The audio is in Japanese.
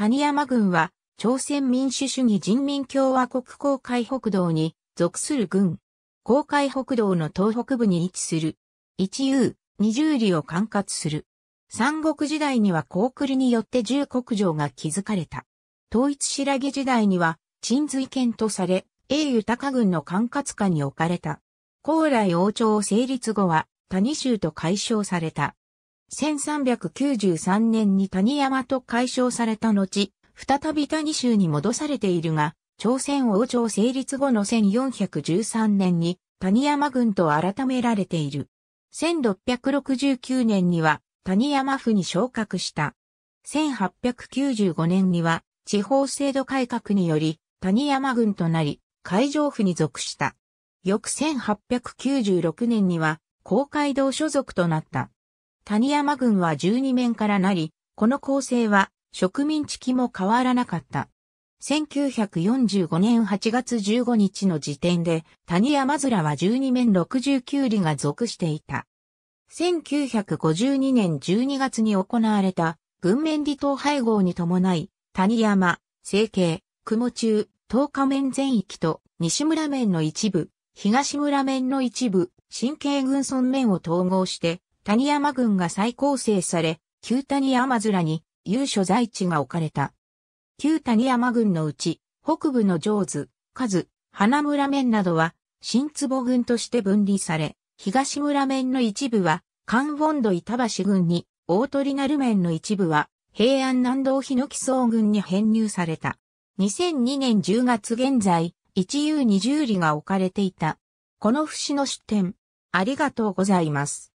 谷山軍は、朝鮮民主主義人民共和国公海北道に属する軍。公海北道の東北部に位置する。一遊、二十里を管轄する。三国時代には高栗によって十国城が築かれた。統一白木時代には、鎮髄県とされ、英雄高軍の管轄下に置かれた。高麗王朝成立後は、谷州と解消された。1393年に谷山と解消された後、再び谷州に戻されているが、朝鮮王朝成立後の1413年に谷山軍と改められている。1669年には谷山府に昇格した。1895年には地方制度改革により谷山軍となり海上府に属した。翌1896年には公会堂所属となった。谷山軍は12面からなり、この構成は植民地期も変わらなかった。1945年8月15日の時点で、谷山面は12面69里が属していた。1952年12月に行われた、軍面離島配合に伴い、谷山、成形、雲中、東下面全域と、西村面の一部、東村面の一部、神経軍村面を統合して、谷山郡が再構成され、旧谷山面に有所在地が置かれた。旧谷山郡のうち、北部の上津、数、花村面などは、新坪郡として分離され、東村面の一部は、関本土板橋郡に、大鳥鳴面の一部は、平安南道日野木総郡に編入された。2002年10月現在、一遊二十里が置かれていた。この節の出典、ありがとうございます。